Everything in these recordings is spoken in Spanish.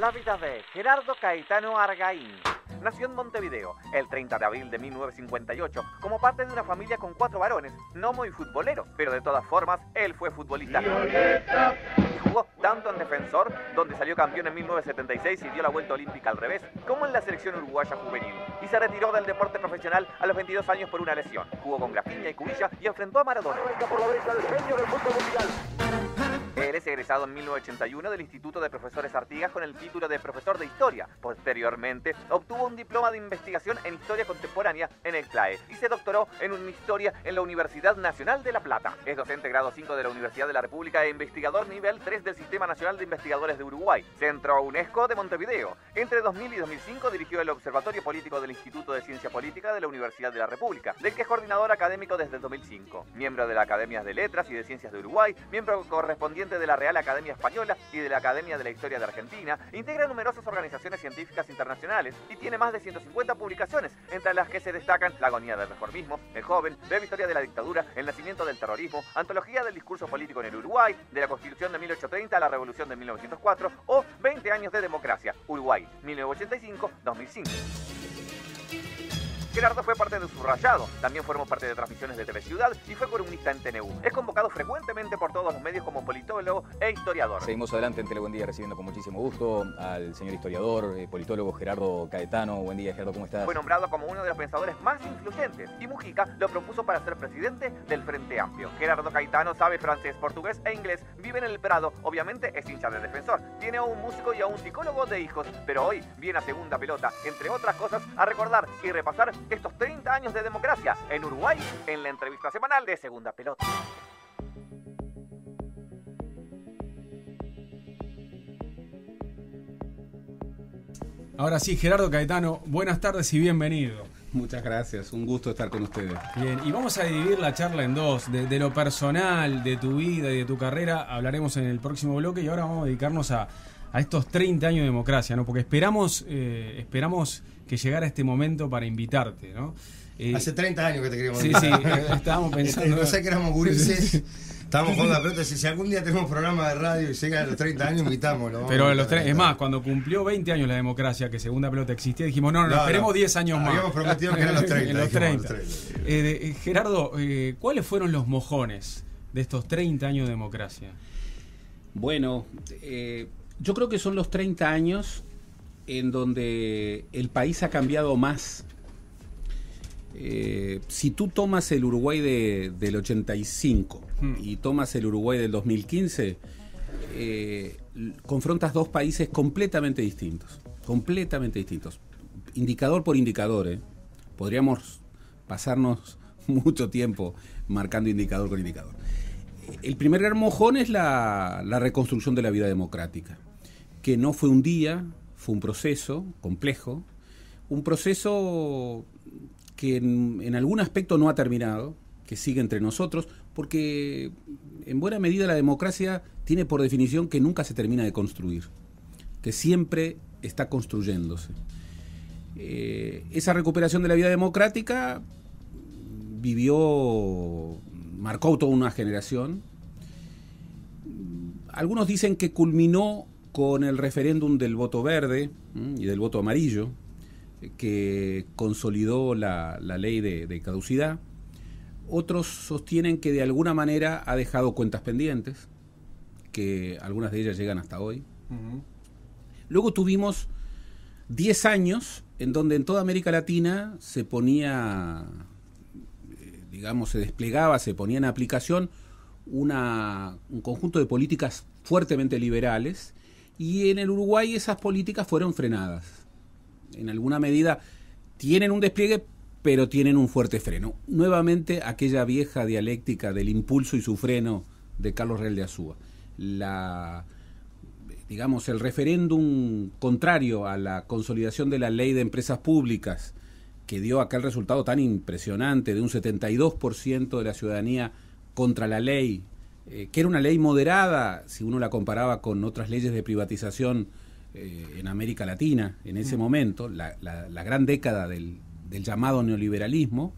La vida de Gerardo Caetano Argaín. Nació en Montevideo el 30 de abril de 1958 como parte de una familia con cuatro varones, no muy futbolero, pero de todas formas él fue futbolista. Jugó tanto en Defensor, donde salió campeón en 1976 y dio la vuelta olímpica al revés, como en la selección uruguaya juvenil. Y se retiró del deporte profesional a los 22 años por una lesión. Jugó con Grafiña y Cubilla y enfrentó a Maradona. Él es egresado en 1981 del Instituto de Profesores Artigas con el título de profesor de historia. Posteriormente, obtuvo un diploma de investigación en historia contemporánea en el CLAE y se doctoró en historia en la Universidad Nacional de La Plata. Es docente grado 5 de la Universidad de la República e investigador nivel 3 del Sistema Nacional de Investigadores de Uruguay, Centro UNESCO de Montevideo. Entre 2000 y 2005 dirigió el Observatorio Político del Instituto de Ciencia Política de la Universidad de la República, del que es coordinador académico desde 2005. Miembro de la Academia de Letras y de Ciencias de Uruguay, miembro correspondiente de la Real Academia Española y de la Academia de la Historia de Argentina, integra numerosas organizaciones científicas internacionales y tiene más de 150 publicaciones, entre las que se destacan La agonía del reformismo, El joven, Breve historia de la dictadura, El nacimiento del terrorismo, Antología del discurso político en el Uruguay, de la Constitución de 1830 a la Revolución de 1904 o 20 años de democracia, Uruguay, 1985-2005. Gerardo fue parte de Subrayado, también formó parte de transmisiones de TV Ciudad y fue columnista en TNU. Es convocado frecuentemente por todos los medios como politólogo e historiador. Seguimos adelante en Telebuen Día recibiendo con muchísimo gusto al señor historiador, eh, politólogo Gerardo Caetano. Buen día, Gerardo, ¿cómo estás? Fue nombrado como uno de los pensadores más influyentes y Mujica lo propuso para ser presidente del Frente Amplio. Gerardo Caetano sabe francés, portugués e inglés, vive en el Prado, obviamente es hincha de defensor, tiene a un músico y a un psicólogo de hijos, pero hoy viene a segunda pelota, entre otras cosas, a recordar y repasar estos 30 años de democracia en Uruguay en la entrevista semanal de Segunda Pelota. Ahora sí, Gerardo Caetano, buenas tardes y bienvenido. Muchas gracias, un gusto estar con ustedes. Bien, y vamos a dividir la charla en dos, de, lo personal, de tu vida y de tu carrera, hablaremos en el próximo bloque y ahora vamos a dedicarnos a, estos 30 años de democracia, ¿no? Porque esperamos, eh, esperamos que llegara este momento para invitarte, ¿no? Eh, Hace 30 años que te queríamos Sí, sí, eh, estábamos este, pensando. no sé que éramos gurises. ¿eh? estábamos con la pelota. Si algún día tenemos programa de radio y llega a los 30 años, invitámoslo. Pero los es más, cuando cumplió 20 años la democracia, que segunda pelota existía, dijimos, no, no, esperemos 10 años más. Habíamos prometido que eran los 30. Gerardo, ¿cuáles fueron los mojones de estos 30 años de democracia? Bueno, yo creo que son los 30 años en donde el país ha cambiado más. Eh, si tú tomas el Uruguay del 85 hmm. y tomas el Uruguay del 2015, eh, confrontas dos países completamente distintos, completamente distintos. Indicador por indicador, eh. podríamos pasarnos mucho tiempo marcando indicador por indicador. El primer gran es la reconstrucción de la vida democrática, que no fue un día, fue un proceso complejo, un proceso que en, algún aspecto no ha terminado, que sigue entre nosotros, porque en buena medida la democracia tiene por definición que nunca se termina de construir, que siempre está construyéndose. Eh, esa recuperación de la vida democrática vivió, marcó toda una generación. Algunos dicen que culminó con el referéndum del voto verde y del voto amarillo, que consolidó la, ley de, caducidad. Otros sostienen que de alguna manera ha dejado cuentas pendientes, que algunas de ellas llegan hasta hoy. Luego tuvimos 10 años en donde en toda América Latina se ponía, eh, digamos, se desplegaba, se ponía en aplicación un conjunto de políticas fuertemente liberales y en el Uruguay esas políticas fueron frenadas. En alguna medida tienen un despliegue, pero tienen un fuerte freno. Nuevamente aquella vieja dialéctica del impulso y su freno de Carlos Real de Azúa. La, digamos, el referéndum contrario a la consolidación de la ley de empresas públicas, que dio aquel resultado tan impresionante de un 72% de la ciudadanía contra la ley eh, que era una ley moderada si uno la comparaba con otras leyes de privatización eh, en América Latina en ese mm. momento, la, gran década del, llamado neoliberalismo,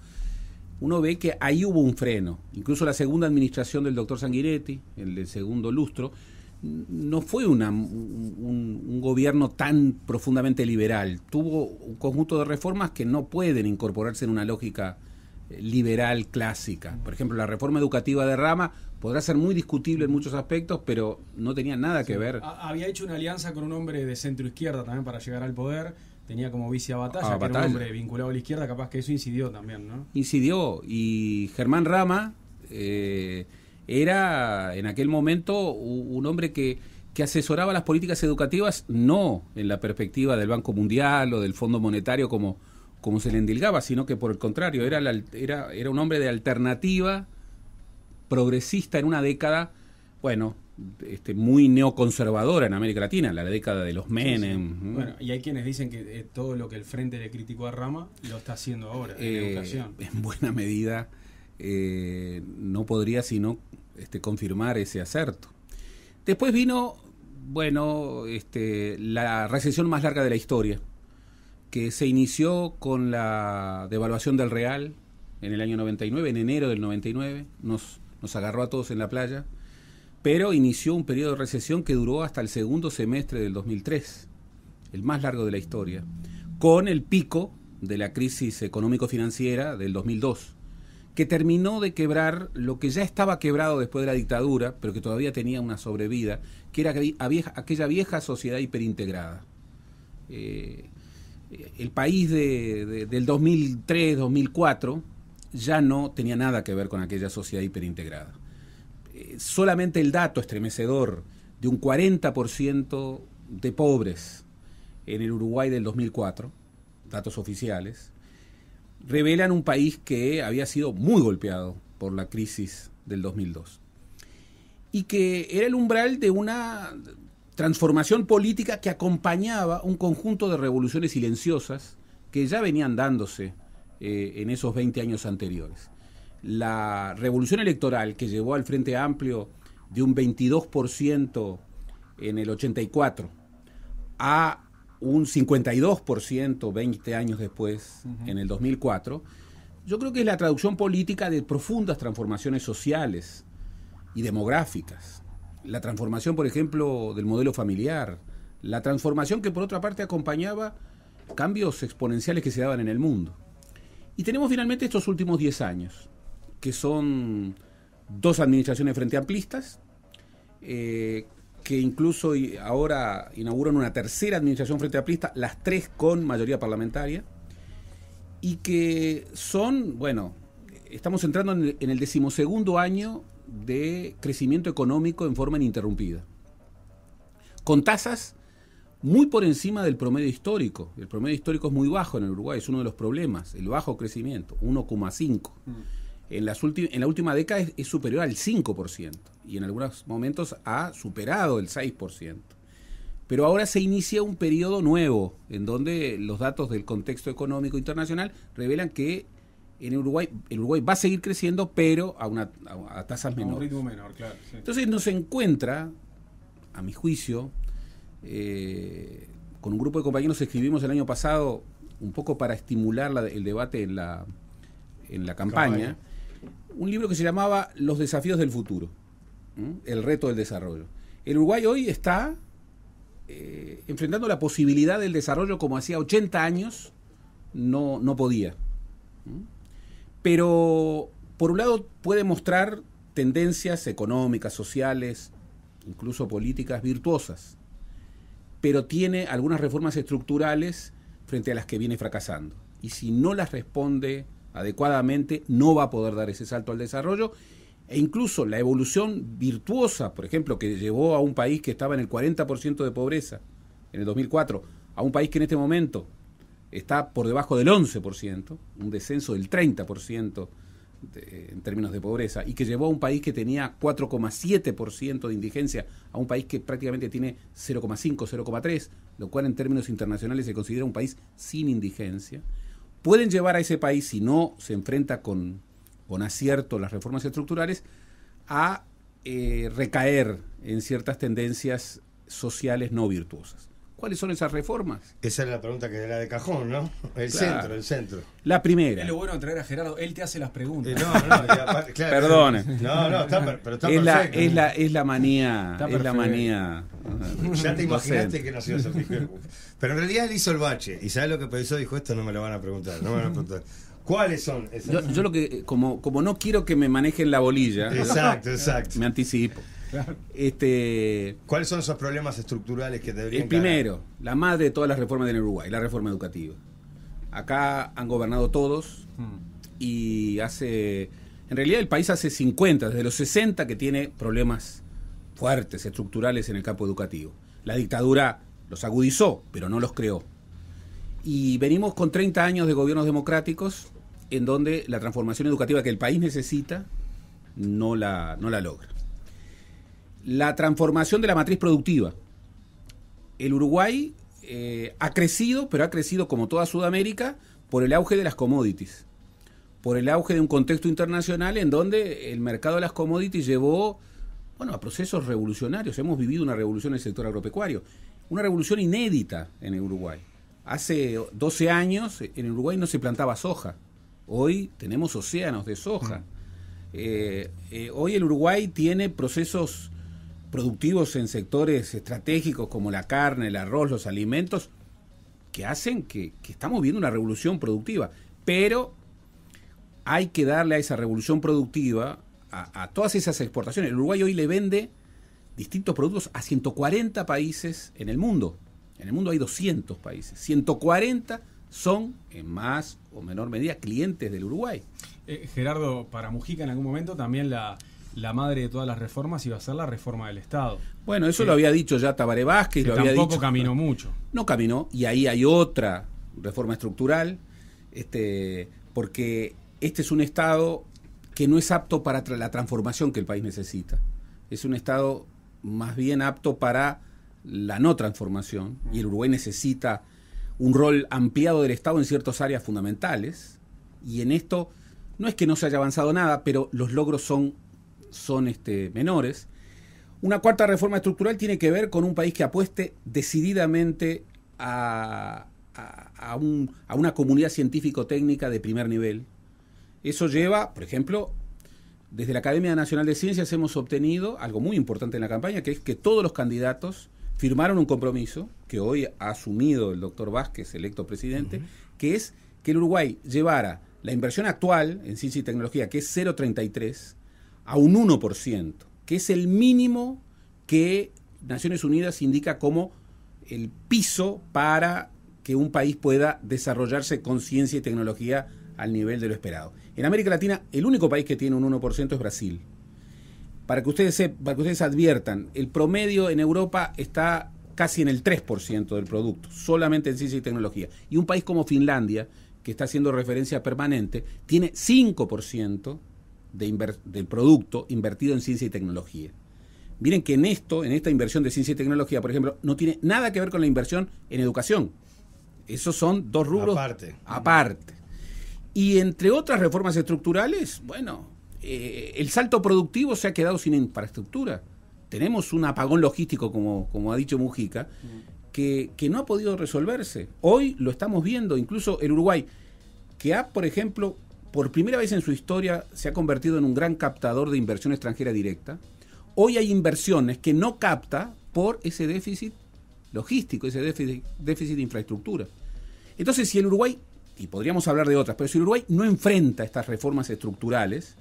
uno ve que ahí hubo un freno. Incluso la segunda administración del doctor Sanguinetti, el del segundo lustro, no fue un, gobierno tan profundamente liberal. Tuvo un conjunto de reformas que no pueden incorporarse en una lógica eh, liberal clásica. Por ejemplo, la reforma educativa de Rama podrá ser muy discutible en muchos aspectos, pero no tenía nada que ver. Había hecho una alianza con un hombre de centro izquierda también para llegar al poder. Tenía como vice Batalla, ah, que un hombre vinculado a la izquierda, capaz que eso incidió también, ¿no? Incidió. Y Germán Rama eh, era en aquel momento un hombre que, asesoraba las políticas educativas no en la perspectiva del Banco Mundial o del Fondo Monetario como, como se le endilgaba, sino que por el contrario, era, era, era un hombre de alternativa progresista en una década, bueno, este, muy neoconservadora en América Latina, la década de los Menem. Bueno, y hay quienes dicen que eh, todo lo que el Frente le criticó a Rama lo está haciendo ahora, en eh, educación. En buena medida, eh, no podría sino este, confirmar ese acerto. Después vino, bueno, este, la recesión más larga de la historia, que se inició con la devaluación del real en el año 99, en enero del 99, nos nos agarró a todos en la playa, pero inició un periodo de recesión que duró hasta el segundo semestre del 2003, el más largo de la historia, con el pico de la crisis económico-financiera del 2002, que terminó de quebrar lo que ya estaba quebrado después de la dictadura, pero que todavía tenía una sobrevida, que era aquella vieja sociedad hiperintegrada. Eh, el país del 2003-2004 ya no tenía nada que ver con aquella sociedad hiperintegrada. Eh, solamente el dato estremecedor de un 40% de pobres en el Uruguay del 2004, datos oficiales, revelan un país que había sido muy golpeado por la crisis del 2002 y que era el umbral de una transformación política que acompañaba un conjunto de revoluciones silenciosas que ya venían dándose eh, en esos 20 años anteriores. La revolución electoral que llevó al Frente Amplio de un 22% en el 84 a un 52% 20 años después, en el 2004, yo creo que es la traducción política de profundas transformaciones sociales y demográficas. La transformación, por ejemplo, del modelo familiar, la transformación que por otra parte acompañaba cambios exponenciales que se daban en el mundo. Y tenemos finalmente estos últimos 10 años, que son dos administraciones frente amplistas, eh, que incluso ahora inauguran una tercera administración frente amplista, las tres con mayoría parlamentaria, y que son, bueno, estamos entrando en el decimosegundo año de crecimiento económico en forma ininterrumpida, con tasas muy por encima del promedio histórico. El promedio histórico es muy bajo en el Uruguay, es uno de los problemas, el bajo crecimiento, 1,5. Mm. En, en la última década es, superior al 5% y en algunos momentos ha superado el 6%. Pero ahora se inicia un periodo nuevo en donde los datos del contexto económico internacional revelan que en Uruguay, el Uruguay va a seguir creciendo, pero a, una, a, tasas menores. un ritmo menor, claro. Entonces nos encuentra, a mi juicio, eh, con un grupo de compañeros escribimos el año pasado, un poco para estimular el debate en la, campaña, un libro que se llamaba Los desafíos del futuro, el reto del desarrollo. El Uruguay hoy está eh, enfrentando la posibilidad del desarrollo como hacía 80 años no, podía. Pero, por un lado, puede mostrar tendencias económicas, sociales, incluso políticas virtuosas pero tiene algunas reformas estructurales frente a las que viene fracasando. Y si no las responde adecuadamente, no va a poder dar ese salto al desarrollo. E incluso la evolución virtuosa, por ejemplo, que llevó a un país que estaba en el 40% de pobreza en el 2004, a un país que en este momento está por debajo del 11%, un descenso del 30% en términos de pobreza y que llevó a un país que tenía 4,7% de indigencia a un país que prácticamente tiene 0,5, 0,3, lo cual en términos internacionales se considera un país sin indigencia, pueden llevar a ese país, si no se enfrenta con, con acierto las reformas estructurales, a eh, recaer en ciertas tendencias sociales no virtuosas. ¿Cuáles son esas reformas? Esa era la pregunta que era de cajón, ¿no? El centro, el centro. La primera. Es lo bueno de traer a Gerardo, él te hace las preguntas. Eh, no, no, claro, Perdone. No, no, está, pero está es perfecto. La, es, la, es la manía, es la manía. Ya te imaginaste que no se iba a Pero en realidad él hizo el bache. Y sabe lo que pensó, dijo, esto no me lo van a preguntar, no me van a preguntar. ¿Cuáles son? Esas? Yo, yo lo que, como, como no quiero que me manejen la bolilla. Exacto, exacto. Me anticipo. Este, ¿Cuáles son esos problemas estructurales que deberían El primero, la madre de todas las reformas en Uruguay, la reforma educativa. Acá han gobernado todos hmm. y hace... En realidad el país hace 50, desde los 60 que tiene problemas fuertes, estructurales en el campo educativo. La dictadura los agudizó, pero no los creó. Y venimos con 30 años de gobiernos democráticos en donde la transformación educativa que el país necesita no la, no la logra la transformación de la matriz productiva. El Uruguay eh, ha crecido, pero ha crecido como toda Sudamérica por el auge de las commodities, por el auge de un contexto internacional en donde el mercado de las commodities llevó bueno, a procesos revolucionarios. Hemos vivido una revolución en el sector agropecuario, una revolución inédita en el Uruguay. Hace 12 años en el Uruguay no se plantaba soja, hoy tenemos océanos de soja. Mm. Eh, eh, hoy el Uruguay tiene procesos productivos en sectores estratégicos como la carne, el arroz, los alimentos, que hacen que, estamos viendo una revolución productiva. Pero hay que darle a esa revolución productiva, a, todas esas exportaciones. El Uruguay hoy le vende distintos productos a 140 países en el mundo. En el mundo hay 200 países. 140 son, en más o menor medida, clientes del Uruguay. Eh, Gerardo, para Mujica en algún momento también la, la madre de todas las reformas iba a ser la reforma del Estado. Bueno, eso lo había dicho ya Tabaré Vázquez. Que tampoco caminó mucho. No caminó, y ahí hay otra reforma estructural, este, porque este es un Estado que no es apto para la transformación que el país necesita. Es un Estado más bien apto para la no transformación, y el Uruguay necesita un rol ampliado del Estado en ciertas áreas fundamentales, y en esto no es que no se haya avanzado nada, pero los logros son son este, menores. Una cuarta reforma estructural tiene que ver con un país que apueste decididamente a, una comunidad científico-técnica de primer nivel. Eso lleva, por ejemplo, desde la Academia Nacional de Ciencias hemos obtenido algo muy importante en la campaña, que es que todos los candidatos firmaron un compromiso que hoy ha asumido el doctor Vázquez, electo presidente, que es que el Uruguay llevara la inversión actual en ciencia y tecnología, que es 0,33, a un 1%, que es el mínimo que Naciones Unidas indica como el piso para que un país pueda desarrollarse con ciencia y tecnología al nivel de lo esperado. En América Latina, el único país que tiene un 1% es Brasil. Para que, ustedes se, para que ustedes adviertan, el promedio en Europa está casi en el 3% del producto, solamente en ciencia y tecnología. Y un país como Finlandia, que está haciendo referencia permanente, tiene 5% del producto invertido en ciencia y tecnología. Miren que en esto, en esta inversión de ciencia y tecnología, por ejemplo, no tiene nada que ver con la inversión en educación. Esos son dos rubros aparte. aparte. Y entre otras reformas estructurales, bueno, eh, el salto productivo se ha quedado sin infraestructura. Tenemos un apagón logístico, como, ha dicho Mujica, que, que no ha podido resolverse. Hoy lo estamos viendo, incluso el Uruguay, que ha, por ejemplo, por primera vez en su historia se ha convertido en un gran captador de inversión extranjera directa. Hoy hay inversiones que no capta por ese déficit logístico, ese déficit, de infraestructura. Entonces, si el Uruguay, y podríamos hablar de otras, pero si el Uruguay no enfrenta estas reformas estructurales,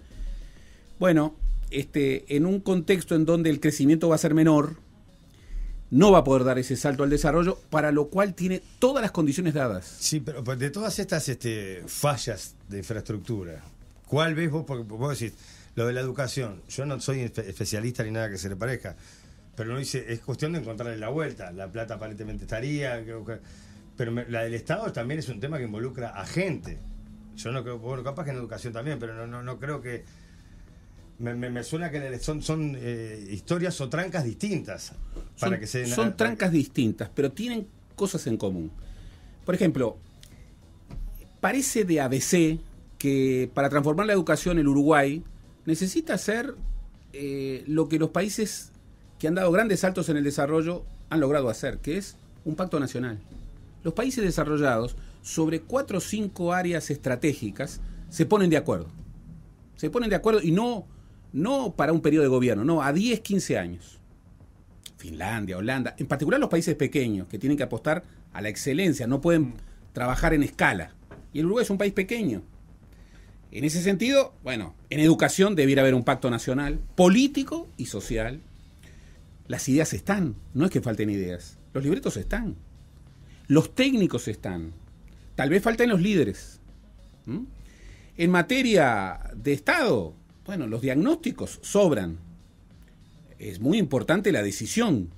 bueno, este, en un contexto en donde el crecimiento va a ser menor, no va a poder dar ese salto al desarrollo, para lo cual tiene todas las condiciones dadas. Sí, pero pues, de todas estas este, fallas de infraestructura, ¿cuál ves vos? Porque vos decís, lo de la educación, yo no soy especialista ni nada que se le parezca, pero no dice, es cuestión de encontrarle la vuelta, la plata aparentemente estaría, pero la del Estado también es un tema que involucra a gente. Yo no creo, bueno, capaz que en educación también, pero no, no creo que me, suena que son, son eh, historias o trancas distintas. Para son, que se, son trancas distintas, pero tienen cosas en común. Por ejemplo, parece de ABC que para transformar la educación el Uruguay necesita hacer eh, lo que los países que han dado grandes saltos en el desarrollo han logrado hacer, que es un pacto nacional. Los países desarrollados sobre cuatro o cinco áreas estratégicas se ponen de acuerdo. Se ponen de acuerdo y no no para un periodo de gobierno, no, a 10, 15 años. Finlandia, Holanda, en particular los países pequeños que tienen que apostar a la excelencia, no pueden mm. trabajar en escala. Y el Uruguay es un país pequeño. En ese sentido, bueno, en educación debiera haber un pacto nacional, político y social. Las ideas están, no es que falten ideas, los libretos están, los técnicos están, tal vez falten los líderes. En materia de Estado, bueno, los diagnósticos sobran. Es muy importante la decisión.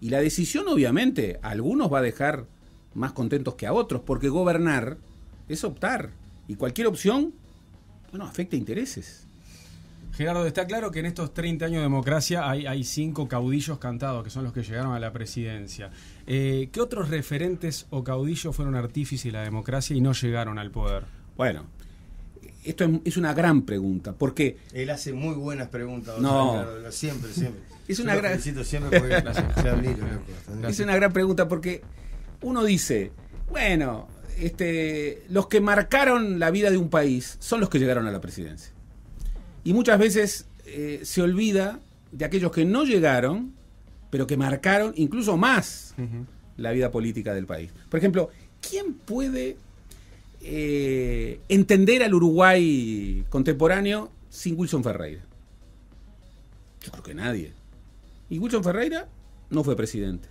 Y la decisión obviamente a algunos va a dejar más contentos que a otros, porque gobernar es optar. Y cualquier opción, bueno, afecta intereses. Gerardo, está claro que en estos 30 años de democracia hay, cinco caudillos cantados, que son los que llegaron a la presidencia. Eh, ¿Qué otros referentes o caudillos fueron artífices de la democracia y no llegaron al poder? Bueno, esto es, una gran pregunta, porque... Él hace muy buenas preguntas, no. siempre, siempre. Es una gran... Es una gran pregunta porque uno dice, bueno, este, los que marcaron la vida de un país son los que llegaron a la presidencia. Y muchas veces eh, se olvida de aquellos que no llegaron, pero que marcaron incluso más la vida política del país. Por ejemplo, ¿quién puede eh, entender al Uruguay contemporáneo sin Wilson Ferreira? Yo creo que nadie. Y Wilson Ferreira no fue presidente.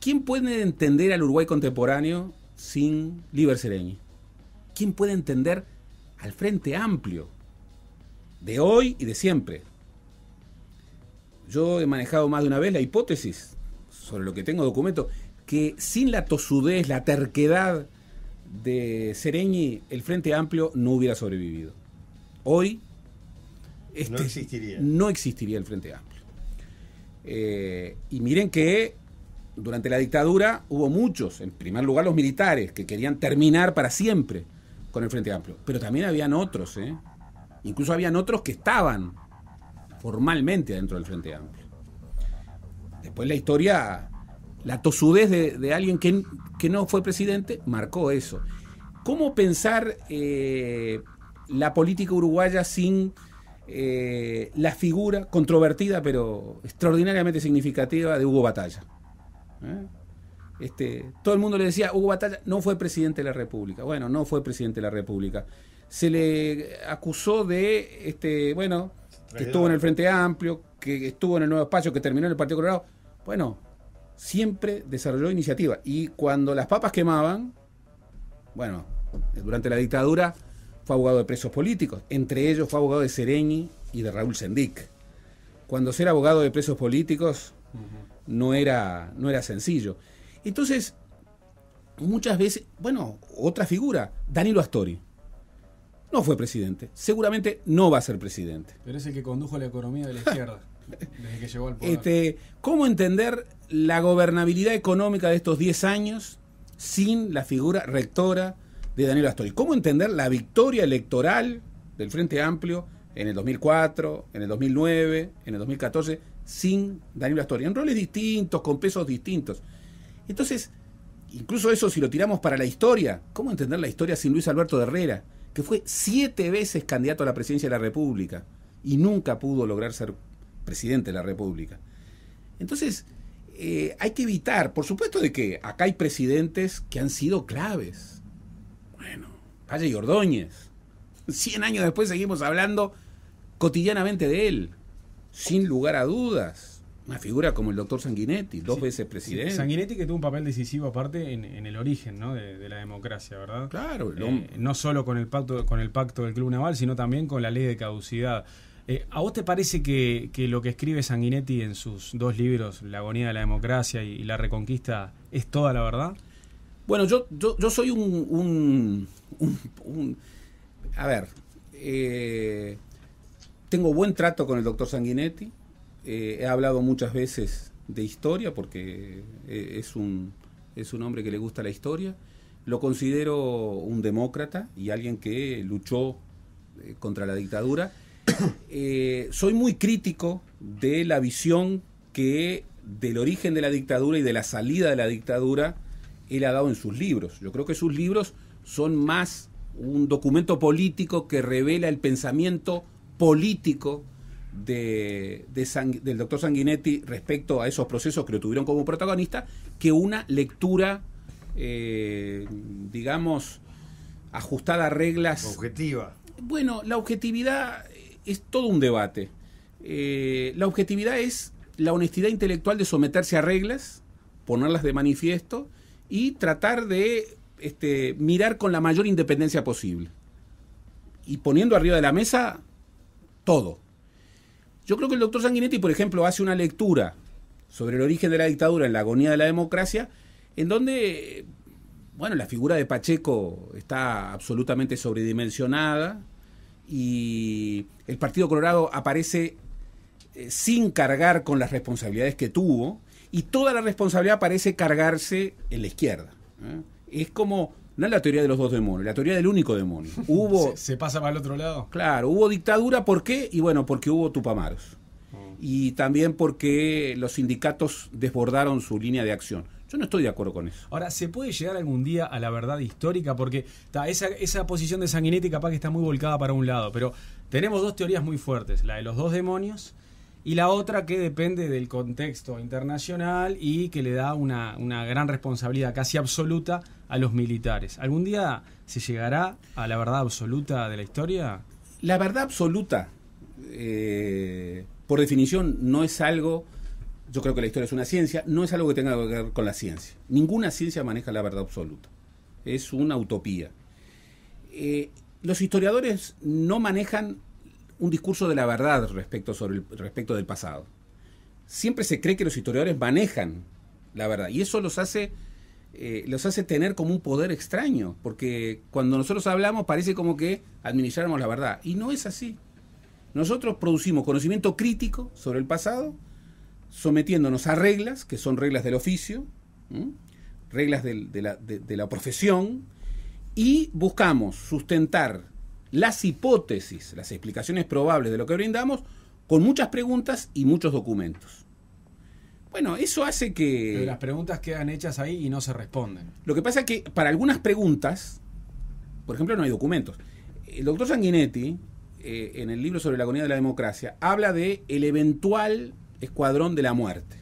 ¿Quién puede entender al Uruguay contemporáneo sin Liber Sereñi? ¿Quién puede entender al Frente Amplio de hoy y de siempre? Yo he manejado más de una vez la hipótesis sobre lo que tengo documento, que sin la tosudez, la terquedad de Sereñi, el Frente Amplio no hubiera sobrevivido. Hoy este, no, existiría. el Frente Amplio. Eh, y miren que durante la dictadura hubo muchos, en primer lugar los militares, que querían terminar para siempre con el Frente Amplio. Pero también habían otros, ¿eh? Incluso habían otros que estaban formalmente dentro del Frente Amplio. Después la historia la tosudez de, alguien que, que, no fue presidente marcó eso. ¿Cómo pensar eh, la política uruguaya sin eh, la figura controvertida pero extraordinariamente significativa de Hugo Batalla? ¿Eh? Este, todo el mundo le decía, Hugo Batalla no fue presidente de la República. Bueno, no fue presidente de la República. Se le acusó de, este, bueno, que estuvo en el Frente Amplio, que estuvo en el Nuevo Espacio, que terminó en el Partido Colorado. Bueno, siempre desarrolló iniciativa. Y cuando las papas quemaban, bueno, durante la dictadura fue abogado de presos políticos, entre ellos fue abogado de Sereñi y de Raúl Sendic. Cuando ser abogado de presos políticos no, era, no era sencillo. Entonces, muchas veces, bueno, otra figura, Danilo Astori. No fue presidente, seguramente no va a ser presidente. Pero es el que condujo la economía de la izquierda. Desde que llegó al poder. Este, ¿Cómo entender la gobernabilidad económica de estos 10 años sin la figura rectora de Daniel Astori? ¿Cómo entender la victoria electoral del Frente Amplio en el 2004, en el 2009, en el 2014, sin Daniel Astori? En roles distintos, con pesos distintos. Entonces, incluso eso si lo tiramos para la historia, ¿cómo entender la historia sin Luis Alberto Herrera, que fue siete veces candidato a la presidencia de la República y nunca pudo lograr ser presidente de la República. Entonces, eh, hay que evitar, por supuesto de que acá hay presidentes que han sido claves. Bueno, Valle y Ordóñez. Cien años después seguimos hablando cotidianamente de él, sin lugar a dudas. Una figura como el doctor Sanguinetti, dos veces presidente. Sanguinetti que tuvo un papel decisivo aparte en, el origen ¿no? de, la democracia, ¿verdad? Claro. Eh, no solo con el, pacto, con el pacto del Club Naval, sino también con la ley de caducidad. Eh, ¿A vos te parece que, lo que escribe Sanguinetti en sus dos libros, La agonía de la democracia y, La reconquista, es toda la verdad? Bueno, yo, yo, soy un, A ver, eh, tengo buen trato con el doctor Sanguinetti, eh, he hablado muchas veces de historia porque es es un hombre que le gusta la historia, lo considero un demócrata y alguien que luchó contra la dictadura Eh, soy muy crítico de la visión que del origen de la dictadura y de la salida de la dictadura él ha dado en sus libros. Yo creo que sus libros son más un documento político que revela el pensamiento político de, del doctor Sanguinetti respecto a esos procesos que lo tuvieron como protagonista que una lectura, eh, digamos, ajustada a reglas. Objetiva. Bueno, la objetividad es todo un debate. Eh, la objetividad es la honestidad intelectual de someterse a reglas, ponerlas de manifiesto y tratar de este, mirar con la mayor independencia posible. Y poniendo arriba de la mesa todo. Yo creo que el doctor Sanguinetti, por ejemplo, hace una lectura sobre el origen de la dictadura en la agonía de la democracia, en donde, bueno, la figura de Pacheco está absolutamente sobredimensionada, y el Partido Colorado aparece eh, sin cargar con las responsabilidades que tuvo y toda la responsabilidad parece cargarse en la izquierda. ¿eh? Es como, no es la teoría de los dos demonios, la teoría del único demonio. Hubo, se, pasa para el otro lado. Claro, hubo dictadura, ¿por qué? Y bueno, porque hubo tupamaros. Oh. Y también porque los sindicatos desbordaron su línea de acción. Yo no estoy de acuerdo con eso. Ahora, ¿se puede llegar algún día a la verdad histórica? Porque esa, posición de Sanguinetti capaz que está muy volcada para un lado, pero tenemos dos teorías muy fuertes, la de los dos demonios y la otra que depende del contexto internacional y que le da una, gran responsabilidad casi absoluta a los militares. ¿Algún día se llegará a la verdad absoluta de la historia? La verdad absoluta, eh, por definición, no es algo yo creo que la historia es una ciencia, no es algo que tenga que ver con la ciencia. Ninguna ciencia maneja la verdad absoluta. Es una utopía. Eh, los historiadores no manejan un discurso de la verdad respecto, sobre el, respecto del pasado. Siempre se cree que los historiadores manejan la verdad y eso los hace, eh, los hace tener como un poder extraño, porque cuando nosotros hablamos parece como que administráramos la verdad y no es así. Nosotros producimos conocimiento crítico sobre el pasado sometiéndonos a reglas, que son reglas del oficio, reglas de, la, profesión, y buscamos sustentar las hipótesis, las explicaciones probables de lo que brindamos, con muchas preguntas y muchos documentos. Bueno, eso hace que... las preguntas quedan hechas ahí y no se responden. Lo que pasa es que para algunas preguntas, por ejemplo, no hay documentos. El doctor Sanguinetti, eh, en el libro sobre la agonía de la democracia, habla de el eventual Escuadrón de la Muerte.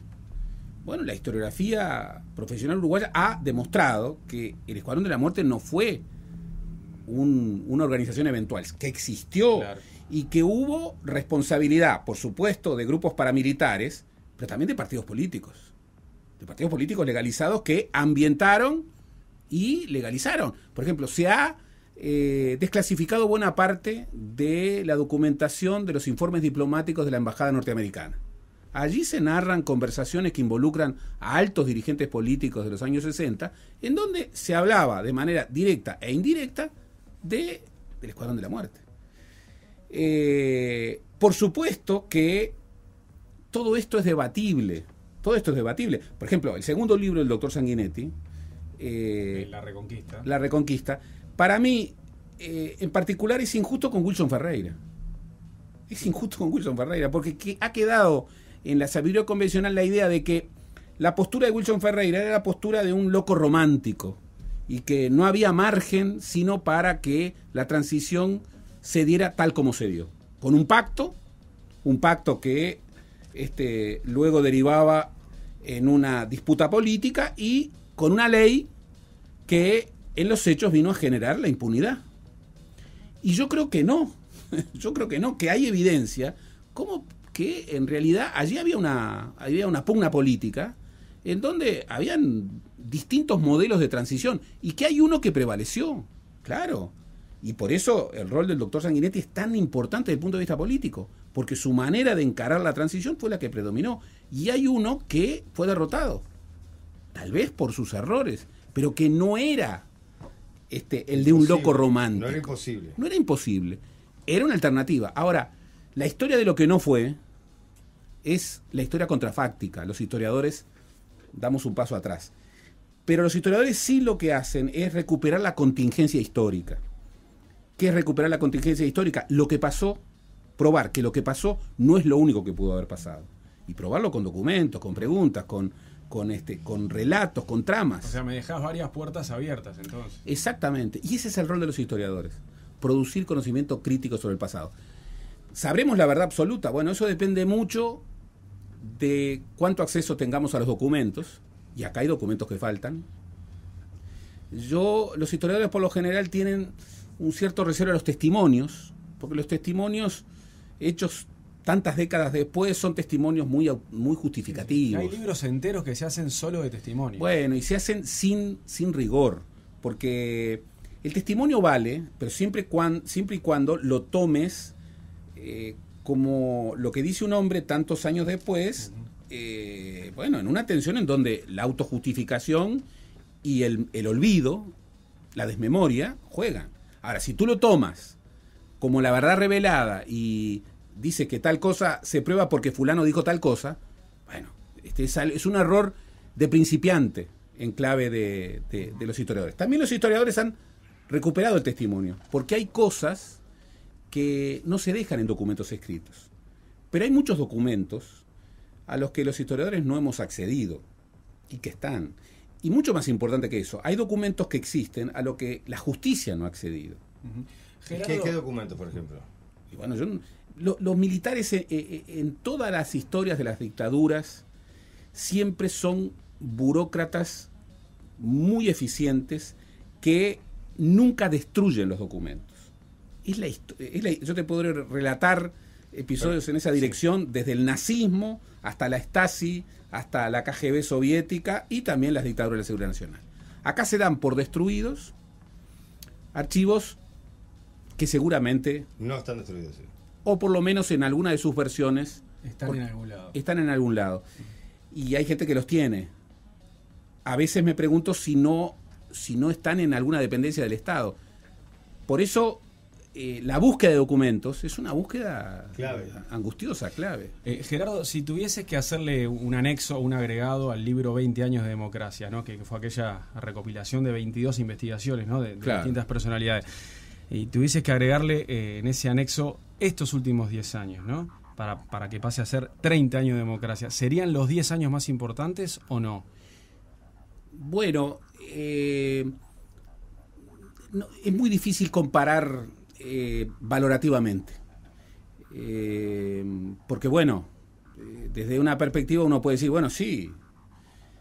Bueno, la historiografía profesional uruguaya ha demostrado que el Escuadrón de la Muerte no fue una organización eventual, que existió y que hubo responsabilidad, por supuesto, de grupos paramilitares, pero también de partidos políticos, de partidos políticos legalizados que ambientaron y legalizaron. Por ejemplo, se ha eh, desclasificado buena parte de la documentación de los informes diplomáticos de la Embajada Norteamericana. Allí se narran conversaciones que involucran a altos dirigentes políticos de los años 60, en donde se hablaba de manera directa e indirecta de, del Escuadrón de la Muerte. Eh, por supuesto que todo esto es debatible. Todo esto es debatible. Por ejemplo, el segundo libro del doctor Sanguinetti, eh, La Reconquista. La Reconquista, para mí, eh, en particular, es injusto con Wilson Ferreira. Es injusto con Wilson Ferreira, porque ha quedado en la sabiduría convencional la idea de que la postura de Wilson Ferreira era la postura de un loco romántico y que no había margen sino para que la transición se diera tal como se dio, con un pacto, un pacto que este, luego derivaba en una disputa política y con una ley que en los hechos vino a generar la impunidad. Y yo creo que no, yo creo que no, que hay evidencia. ¿Cómo que en realidad allí había una, había una pugna política en donde habían distintos modelos de transición y que hay uno que prevaleció, claro. Y por eso el rol del doctor Sanguinetti es tan importante desde el punto de vista político, porque su manera de encarar la transición fue la que predominó. Y hay uno que fue derrotado, tal vez por sus errores, pero que no era este, el de un loco romántico. No era imposible. No era imposible. Era una alternativa. Ahora, la historia de lo que no fue, es la historia contrafáctica. Los historiadores damos un paso atrás. Pero los historiadores sí lo que hacen es recuperar la contingencia histórica. ¿Qué es recuperar la contingencia histórica? Lo que pasó, probar que lo que pasó no es lo único que pudo haber pasado. Y probarlo con documentos, con preguntas, con, con, este, con relatos, con tramas. O sea, me dejas varias puertas abiertas entonces. Exactamente. Y ese es el rol de los historiadores. Producir conocimiento crítico sobre el pasado. ¿Sabremos la verdad absoluta? Bueno, eso depende mucho de cuánto acceso tengamos a los documentos, y acá hay documentos que faltan, yo, los historiadores por lo general tienen un cierto reserva a los testimonios, porque los testimonios hechos tantas décadas después son testimonios muy, muy justificativos. Hay libros enteros que se hacen solo de testimonios. Bueno, y se hacen sin, sin rigor, porque el testimonio vale, pero siempre, cuan, y cuando lo tomes eh, como lo que dice un hombre tantos años después, eh, bueno, en una tensión en donde la autojustificación y el, olvido, la desmemoria, juegan. Ahora, si tú lo tomas como la verdad revelada y dice que tal cosa se prueba porque fulano dijo tal cosa, bueno, este es, un error de principiante en clave de, de los historiadores. También los historiadores han recuperado el testimonio, porque hay cosas que no se dejan en documentos escritos. Pero hay muchos documentos a los que los historiadores no hemos accedido y que están. Y mucho más importante que eso, hay documentos que existen a los que la justicia no ha accedido. ¿Qué, documentos, por ejemplo? los militares en todas las historias de las dictaduras siempre son burócratas muy eficientes que nunca destruyen los documentos la, yo te podré relatar episodios en esa dirección, desde el nazismo hasta la Stasi, hasta la KGB soviética y también las dictaduras de la seguridad nacional. Acá se dan por destruidos archivos que seguramente... No están destruidos. O por lo menos en alguna de sus versiones... Están en algún lado. Están en algún lado. Y hay gente que los tiene. A veces me pregunto si no, si no están en alguna dependencia del Estado. Por eso eh, la búsqueda de documentos es una búsqueda angustiosa, clave. Eh, Gerardo, si tuvieses que hacerle un anexo, un agregado al libro 20 años de democracia, ¿no? que, fue aquella recopilación de 22 investigaciones ¿no? de, distintas personalidades, y tuvieses que agregarle eh, en ese anexo estos últimos 10 años, ¿no? Para, que pase a ser 30 años de democracia, ¿serían los 10 años más importantes o no? Bueno, es muy difícil comparar eh, valorativamente. Eh, porque bueno, eh, desde una perspectiva uno puede decir, bueno, sí,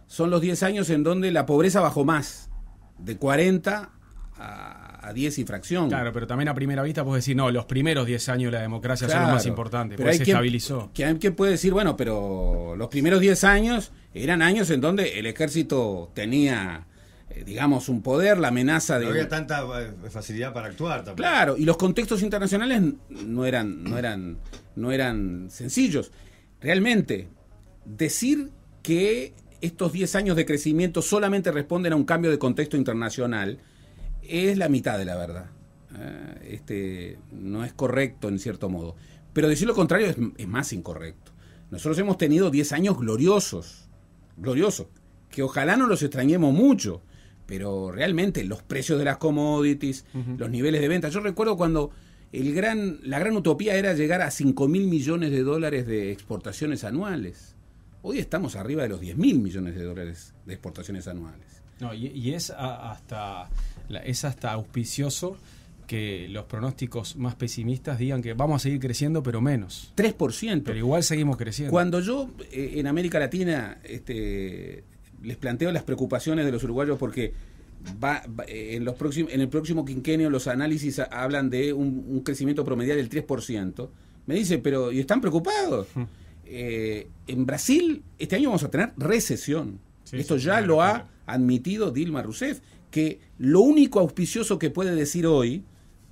son los 10 años en donde la pobreza bajó más, de 40 a, 10 y fracción. Claro, pero también a primera vista puedes decir, no, los primeros 10 años de la democracia son los más importantes, pero se estabilizó. Que puede decir, bueno, pero los primeros 10 años eran años en donde el ejército tenía eh, digamos, un poder, la amenaza de... No había tanta eh, facilidad para actuar tampoco. Claro, y los contextos internacionales no eran, no eran, no eran sencillos. Realmente, decir que estos 10 años de crecimiento solamente responden a un cambio de contexto internacional es la mitad de la verdad. Eh, este, no es correcto en cierto modo. Pero decir lo contrario es, es más incorrecto. Nosotros hemos tenido 10 años gloriosos, gloriosos, que ojalá no los extrañemos mucho, pero realmente los precios de las commodities, los niveles de venta. Yo recuerdo cuando el gran, la gran utopía era llegar a 5 mil millones de dólares de exportaciones anuales. Hoy estamos arriba de los 10 mil millones de dólares de exportaciones anuales. y, es, hasta, es hasta auspicioso que los pronósticos más pesimistas digan que vamos a seguir creciendo, pero menos. 3%. Pero igual seguimos creciendo. Cuando yo eh, en América Latina este, les planteo las preocupaciones de los uruguayos porque va, eh, en, los próximos, en el próximo quinquenio los análisis hablan de un, crecimiento promedio del 3%. Me dice, pero ¿y están preocupados? Eh, en Brasil este año vamos a tener recesión. Esto ya lo ha admitido Dilma Rousseff, que lo único auspicioso que puede decir hoy,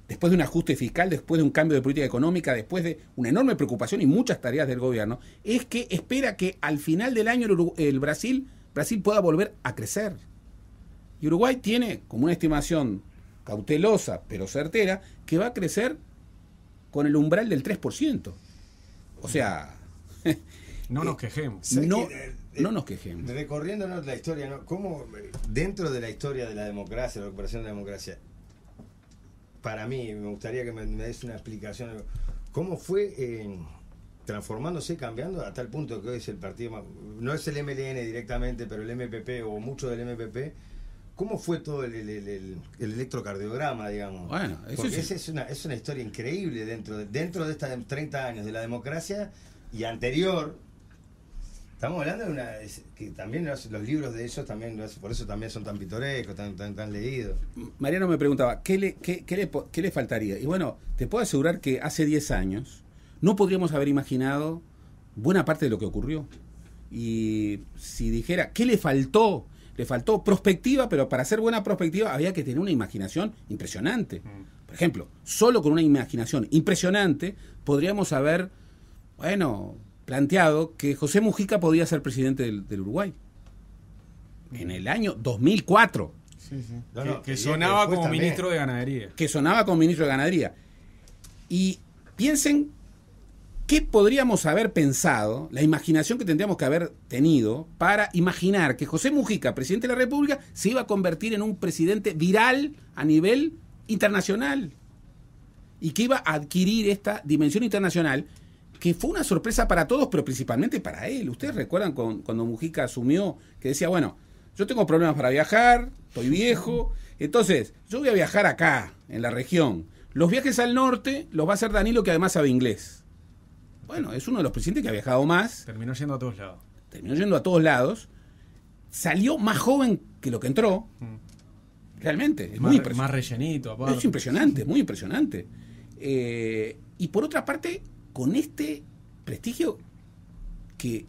después de un ajuste fiscal, después de un cambio de política económica, después de una enorme preocupación y muchas tareas del gobierno, es que espera que al final del año el, Brasil Brasil pueda volver a crecer. Y Uruguay tiene como una estimación cautelosa, pero certera, que va a crecer con el umbral del 3%. O sea... Eh, no nos quejemos. No, no nos quejemos. Recorriéndonos la historia, ¿no? ¿cómo dentro de la historia de la democracia, la recuperación de la democracia, para mí, me gustaría que me, des una explicación, ¿cómo fue... Eh, transformándose, cambiando, hasta el punto que hoy es el partido más, no es el MLN directamente, pero el MPP o mucho del MPP. ¿Cómo fue todo el, electrocardiograma, digamos? Bueno, eso es, una, es una historia increíble dentro de, dentro de estas 30 años de la democracia y anterior. Estamos hablando de una. que también los, libros de ellos también por eso también son tan pintorescos, tan, tan, tan leídos. Mariano me preguntaba, ¿qué le, qué, le, qué le faltaría? Y bueno, te puedo asegurar que hace 10 años no podríamos haber imaginado buena parte de lo que ocurrió. Y si dijera, ¿qué le faltó? Le faltó prospectiva, pero para hacer buena prospectiva había que tener una imaginación impresionante. Mm. Por ejemplo, solo con una imaginación impresionante podríamos haber, bueno, planteado que José Mujica podía ser presidente del, Uruguay. En el año 2004. Sí, sí. que, sonaba como ministro de Ganadería. Que sonaba como ministro de Ganadería. Y piensen ¿Qué podríamos haber pensado, la imaginación que tendríamos que haber tenido para imaginar que José Mujica, presidente de la República, se iba a convertir en un presidente viral a nivel internacional? Y que iba a adquirir esta dimensión internacional que fue una sorpresa para todos, pero principalmente para él. Ustedes recuerdan cuando Mujica asumió que decía, bueno, yo tengo problemas para viajar, estoy viejo, entonces yo voy a viajar acá, en la región. Los viajes al norte los va a hacer Danilo, que además sabe inglés. Bueno, es uno de los presidentes que ha viajado más. Terminó yendo a todos lados. Terminó yendo a todos lados. Salió más joven que lo que entró. Mm. Realmente. Es más, muy más rellenito, Es impresionante, muy impresionante. Eh, y por otra parte, con este prestigio que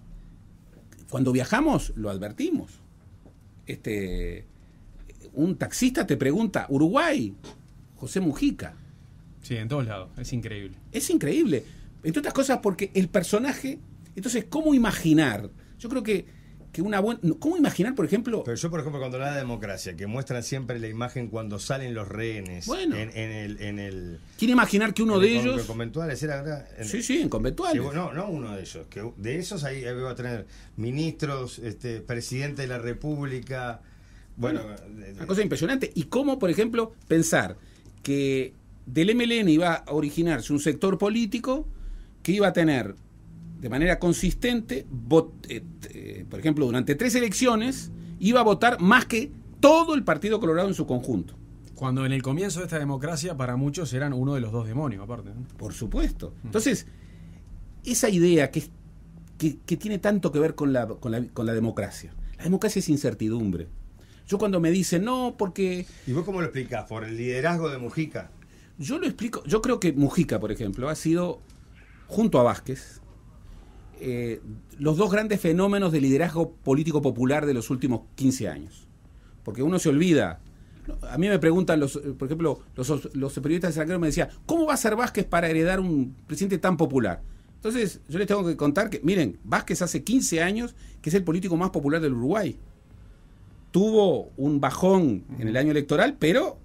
cuando viajamos lo advertimos. Este, un taxista te pregunta, Uruguay, José Mujica. Sí, en todos lados, es increíble. Es increíble. Entre otras cosas porque el personaje, entonces, ¿cómo imaginar? Yo creo que, que una buena... ¿Cómo imaginar, por ejemplo... Pero yo, por ejemplo, cuando la democracia, que muestran siempre la imagen cuando salen los rehenes bueno, en, el, ¿Quiere imaginar que uno de ellos... En sí, sí, en conventuales. no, no uno de ellos. De esos ahí, va a tener ministros, este, presidente de la República. Bueno, bueno una cosa impresionante. Y cómo, por ejemplo, pensar que del MLN iba a originarse un sector político que iba a tener de manera consistente, eh, eh, por ejemplo, durante tres elecciones, iba a votar más que todo el Partido Colorado en su conjunto. Cuando en el comienzo de esta democracia para muchos eran uno de los dos demonios, aparte. Por supuesto. Mm. Entonces, esa idea que, que, tiene tanto que ver con la, con la, democracia. La democracia es incertidumbre. Yo cuando me dice no, porque... ¿Y vos cómo lo explicás? ¿Por el liderazgo de Mujica? Yo lo explico, yo creo que Mujica, por ejemplo, ha sido junto a Vázquez, eh, los dos grandes fenómenos de liderazgo político popular de los últimos 15 años. Porque uno se olvida. A mí me preguntan, los, eh, por ejemplo, los, periodistas de me decían, ¿cómo va a ser Vázquez para heredar un presidente tan popular? Entonces, yo les tengo que contar que, miren, Vázquez hace 15 años que es el político más popular del Uruguay. Tuvo un bajón en el año electoral, pero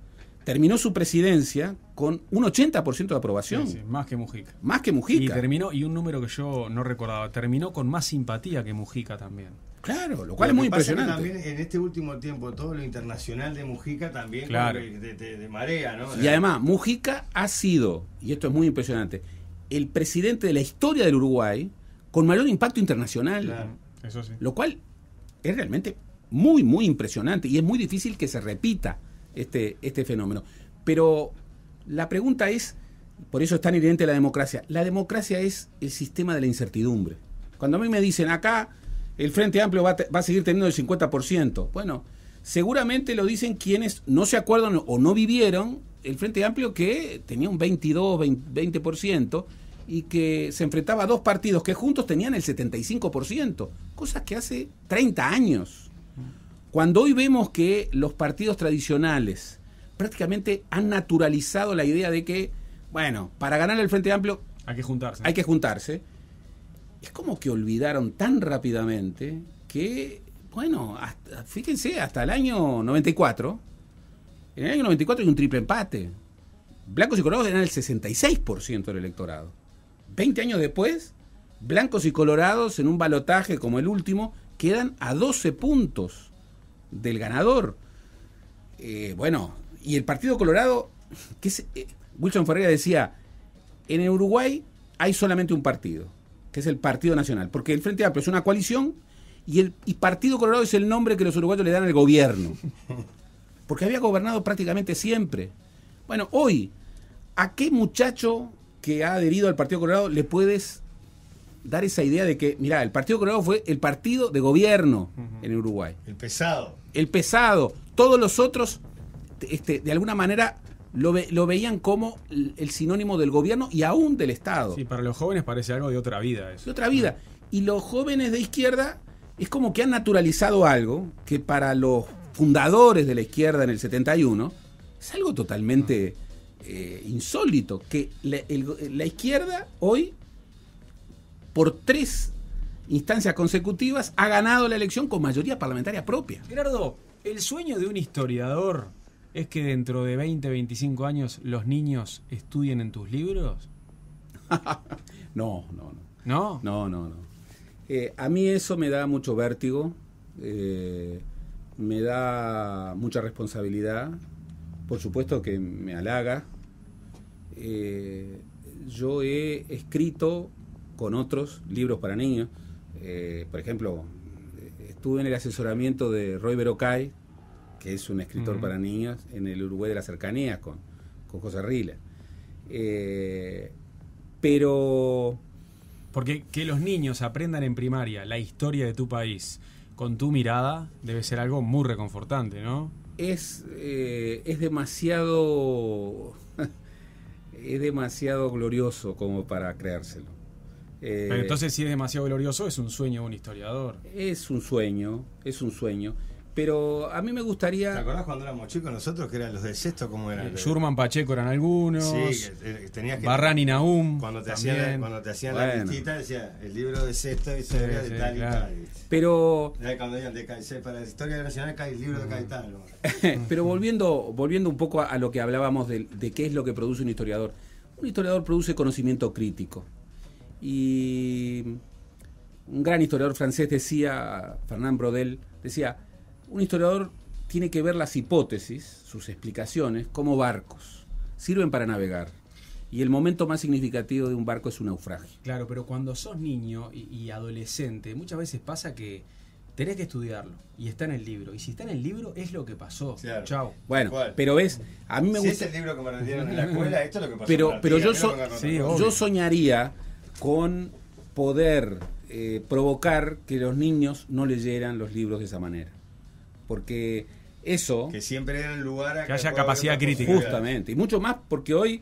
terminó su presidencia con un 80% de aprobación. más que Mujica. Más que Mujica. Y terminó, y un número que yo no recordaba, terminó con más simpatía que Mujica también. Claro, lo cual es muy impresionante. también en este último tiempo todo lo internacional de Mujica también claro. de, de, marea, ¿no? Y además, Mujica ha sido, y esto es muy impresionante, el presidente de la historia del Uruguay con mayor impacto internacional. Claro, eso sí. Lo cual es realmente muy, muy impresionante y es muy difícil que se repita este, este fenómeno. Pero la pregunta es, por eso es tan evidente la democracia, la democracia es el sistema de la incertidumbre. Cuando a mí me dicen acá, el Frente Amplio va, a seguir teniendo el 50%, bueno, seguramente lo dicen quienes no se acuerdan o no vivieron el Frente Amplio que tenía un 22, 20%, y que se enfrentaba a dos partidos que juntos tenían el 75%, cosas que hace 30 años cuando hoy vemos que los partidos tradicionales prácticamente han naturalizado la idea de que, bueno, para ganar el Frente Amplio hay que juntarse. Es como que olvidaron tan rápidamente que, bueno, fíjense, hasta el año 94, en el año 94 hay un triple empate. Blancos y Colorados eran el 66% del electorado. Veinte años después, Blancos y Colorados en un balotaje como el último quedan a 12 puntos del ganador. Eh, bueno, y el Partido Colorado, que es, eh, Wilson Ferreira decía, en el Uruguay hay solamente un partido, que es el Partido Nacional, porque el Frente Amplio es una coalición y el y Partido Colorado es el nombre que los uruguayos le dan al gobierno, porque había gobernado prácticamente siempre. Bueno, hoy, ¿a qué muchacho que ha adherido al Partido Colorado le puedes dar esa idea de que, mira, el Partido Colorado fue el partido de gobierno en Uruguay? El pesado el pesado, todos los otros, este, de alguna manera lo, veían como el sinónimo del gobierno y aún del Estado. Sí, para los jóvenes parece algo de otra vida. Eso. De otra vida. Y los jóvenes de izquierda es como que han naturalizado algo que para los fundadores de la izquierda en el 71 es algo totalmente eh, insólito, que la izquierda hoy, por tres instancias consecutivas, ha ganado la elección con mayoría parlamentaria propia. Gerardo, el sueño de un historiador es que dentro de 20, 25 años los niños estudien en tus libros. no, no, no. ¿No? No, no, no. Eh, a mí eso me da mucho vértigo, eh, me da mucha responsabilidad, por supuesto que me halaga. Eh, yo he escrito con otros libros para niños. Eh, por ejemplo, estuve en el asesoramiento de Roy Berocay, que es un escritor para niños, en el Uruguay de la cercanía con, con José Rila. Eh, pero... Porque que los niños aprendan en primaria la historia de tu país con tu mirada debe ser algo muy reconfortante, ¿no? Es, eh, es demasiado... es demasiado glorioso como para creérselo. Eh, Pero entonces si es demasiado glorioso, es un sueño de un historiador. Es un sueño, es un sueño. Pero a mí me gustaría. ¿Te acordás cuando éramos chicos nosotros que eran los de sexto? ¿Cómo eran? Sherman eh, Pacheco eran algunos. Sí, eh, tenías que. Barran y Nahum. Cuando te hacían, cuando te hacían la listita decía el libro de sexto y se veía de tal y tal. Pero. Cuando de, para la historia nacional cae el libro de Caetano. Pero volviendo, volviendo un poco a, lo que hablábamos de qué es lo que produce un historiador. Un historiador produce conocimiento crítico. Y un gran historiador francés decía, Fernand Brodel, decía, un historiador tiene que ver las hipótesis, sus explicaciones, como barcos. Sirven para navegar. Y el momento más significativo de un barco es un naufragio. Claro, pero cuando sos niño y, adolescente, muchas veces pasa que tenés que estudiarlo y está en el libro. Y si está en el libro, es lo que pasó. Chao. Bueno, pero ves, a mí me gusta. Si es el libro que me rendieron en la escuela, esto es lo que pasó. Pero, pero yo, yo soñaría con poder eh, provocar que los niños no leyeran los libros de esa manera. Porque eso... Que siempre el lugar Que, haya capacidad crítica. Justamente. Y mucho más porque hoy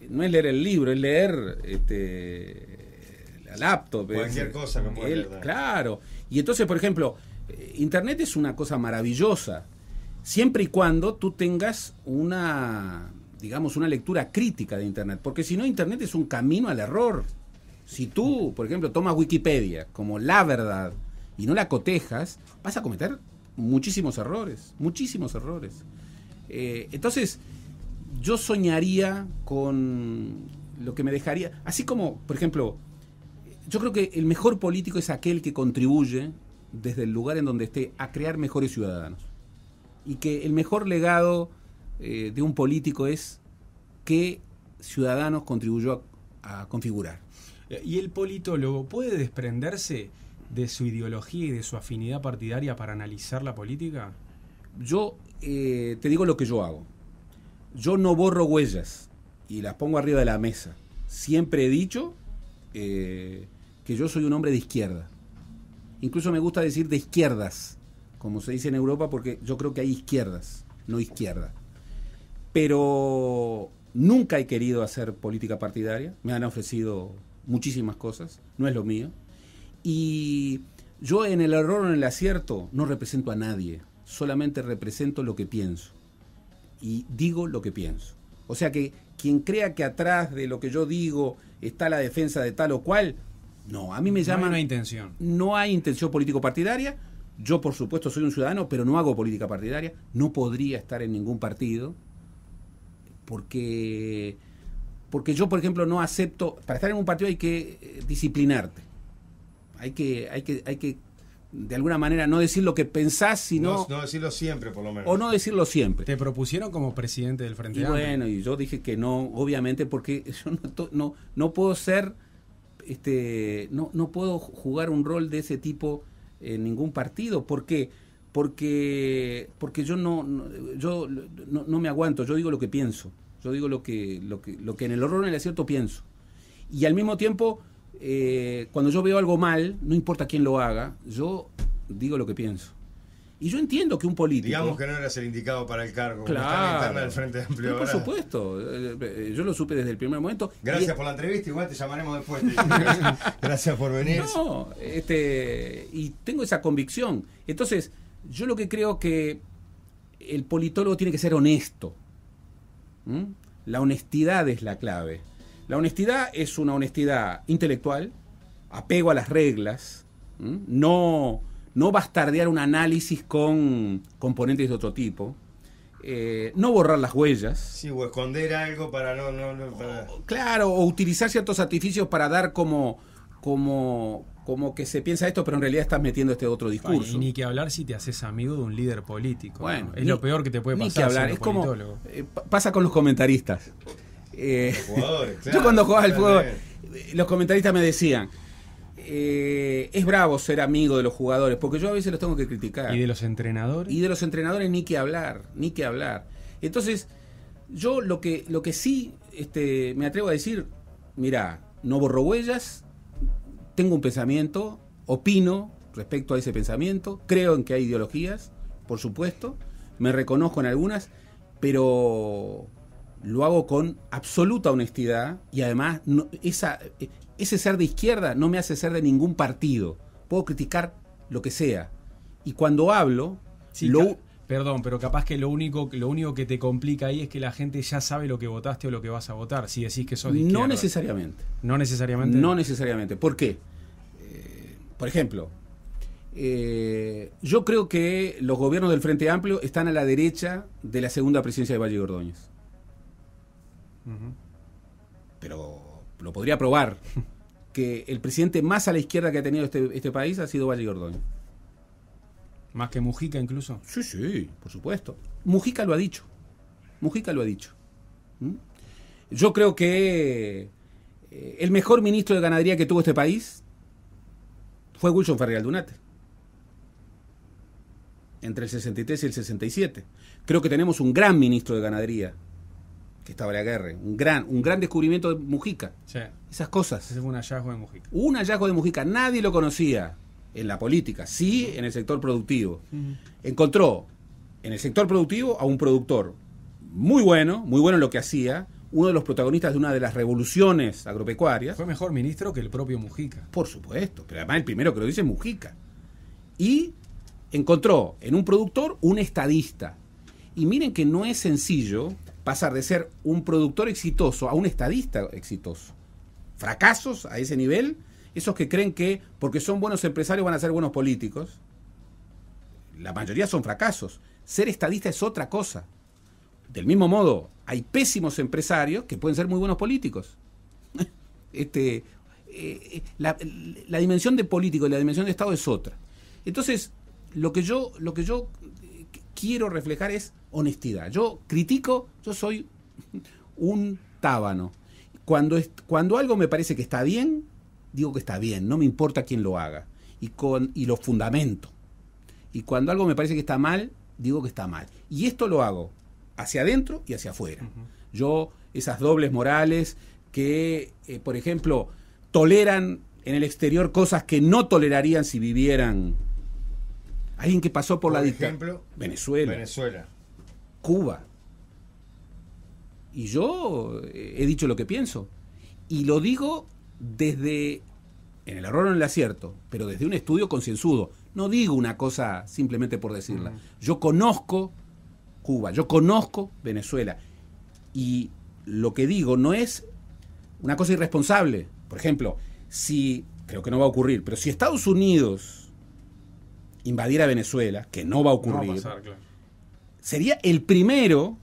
eh, no es leer el libro, es leer este, la laptop. Cualquier cosa como Claro. Y entonces, por ejemplo, eh, Internet es una cosa maravillosa. Siempre y cuando tú tengas una, digamos, una lectura crítica de Internet. Porque si no, Internet es un camino al error. Si tú, por ejemplo, tomas Wikipedia como la verdad y no la cotejas, vas a cometer muchísimos errores, muchísimos errores. Eh, entonces, yo soñaría con lo que me dejaría, así como, por ejemplo, yo creo que el mejor político es aquel que contribuye desde el lugar en donde esté a crear mejores ciudadanos. Y que el mejor legado eh, de un político es qué ciudadanos contribuyó a configurar. Y el politólogo puede desprenderse de su ideología y de su afinidad partidaria para analizar la política. Yo eh, te digo lo que yo hago. Yo no borro huellas y las pongo arriba de la mesa. Siempre he dicho eh, que yo soy un hombre de izquierda. Incluso me gusta decir de izquierdas, como se dice en Europa, porque yo creo que hay izquierdas, no izquierda. Pero nunca he querido hacer política partidaria. Me han ofrecido muchísimas cosas, no es lo mío. Y yo en el error o en el acierto no represento a nadie, solamente represento lo que pienso y digo lo que pienso. O sea que quien crea que atrás de lo que yo digo está la defensa de tal o cual, no, a mí me llama No hay intención. No hay intención político-partidaria. Yo, por supuesto, soy un ciudadano, pero no hago política partidaria. No podría estar en ningún partido porque porque yo, por ejemplo, no acepto, para estar en un partido hay que eh, disciplinarte. Hay que, hay que, hay que de alguna manera no decir lo que pensás, sino... No, decirlo siempre, por lo menos. O no decirlo siempre. Te propusieron como presidente del Frente Bueno, y yo dije que no, obviamente, porque yo no, no, puedo ser, este, no, no puedo jugar un rol de ese tipo en ningún partido. ¿Por qué? Porque, porque yo, no, yo no me aguanto, yo digo lo que pienso. Yo digo lo que, lo que, lo que en el horror en el acierto pienso. Y al mismo tiempo, eh, cuando yo veo algo mal, no importa quién lo haga, yo digo lo que pienso. Y yo entiendo que un político. Digamos que no eras el indicado para el cargo. Claro. Frente Por supuesto. Eh, eh, yo lo supe desde el primer momento. Gracias por la entrevista. Igual te llamaremos después. Gracias por venir. No, este, y tengo esa convicción. Entonces, yo lo que creo que el politólogo tiene que ser honesto. ¿Mm? La honestidad es la clave. La honestidad es una honestidad intelectual, apego a las reglas, ¿Mm? no, bastardear un análisis con componentes de otro tipo. Eh, no borrar las huellas. Sí, o esconder algo para no... claro, o utilizar ciertos artificios para dar como, como, como que se piensa esto, pero en realidad estás metiendo este otro discurso. Y ni que hablar si te haces amigo de un líder político. Bueno, es lo peor que te puede pasar. Ni que hablar, es como eh, pasa con los comentaristas. Eh, yo cuando jugaba al fútbol, eh, los comentaristas me decían, es bravo ser amigo de los jugadores, porque yo a veces los tengo que criticar. ¿Y de los entrenadores? Y de los entrenadores ni que hablar, ni que hablar. Entonces, yo lo que, lo que sí este, me atrevo a decir, mira, no borro huellas, tengo un pensamiento, opino respecto a ese pensamiento, creo en que hay ideologías, por supuesto, me reconozco en algunas, pero lo hago con absoluta honestidad y además ese ser de izquierda no me hace ser de ningún partido. Puedo criticar lo que sea. Y cuando hablo, lo, Perdón, pero capaz que lo único, lo único que te complica ahí es que la gente ya sabe lo que votaste o lo que vas a votar, si decís que sos No necesariamente. No necesariamente. No necesariamente. ¿Por qué? Eh, por ejemplo, eh, yo creo que los gobiernos del Frente Amplio están a la derecha de la segunda presidencia de Valle de Pero lo podría probar que el presidente más a la izquierda que ha tenido este, este país ha sido Valle de más que Mujica incluso. Sí, sí, por supuesto. Mujica lo ha dicho. Mujica lo ha dicho. ¿Mm? Yo creo que eh, el mejor ministro de ganadería que tuvo este país fue Wilson Ferreal Dunate. Entre el 63 y el 67. Creo que tenemos un gran ministro de ganadería, que estaba la guerra, un gran, un gran descubrimiento de Mujica. Esas cosas. Ese fue un hallazgo de Mujica. Un hallazgo de Mujica. Nadie lo conocía en la política, sí en el sector productivo. Encontró en el sector productivo a un productor muy bueno, muy bueno en lo que hacía, uno de los protagonistas de una de las revoluciones agropecuarias. Fue mejor ministro que el propio Mujica. Por supuesto, pero además el primero que lo dice es Mujica. Y encontró en un productor un estadista. Y miren que no es sencillo pasar de ser un productor exitoso a un estadista exitoso. Fracasos a ese nivel esos que creen que porque son buenos empresarios van a ser buenos políticos, la mayoría son fracasos. Ser estadista es otra cosa. Del mismo modo, hay pésimos empresarios que pueden ser muy buenos políticos. Este, eh, eh, la, dimensión de político y la dimensión de Estado es otra. Entonces, lo que yo, lo que yo eh, quiero reflejar es honestidad. Yo critico, yo soy un tábano. Cuando, cuando algo me parece que está bien, digo que está bien, no me importa quién lo haga, y, con, y lo fundamento. Y cuando algo me parece que está mal, digo que está mal. Y esto lo hago hacia adentro y hacia afuera. Yo, esas dobles morales que, eh, por ejemplo, toleran en el exterior cosas que no tolerarían si vivieran. Alguien que pasó por, la dictadura. Venezuela. Venezuela. Cuba. Y yo eh, he dicho lo que pienso. Y lo digo desde, en el error o en el acierto, pero desde un estudio concienzudo. No digo una cosa simplemente por decirla. Yo conozco Cuba, yo conozco Venezuela. Y lo que digo no es una cosa irresponsable. Por ejemplo, si, creo que no va a ocurrir, pero si Estados Unidos invadiera Venezuela, que no va a ocurrir, sería el primero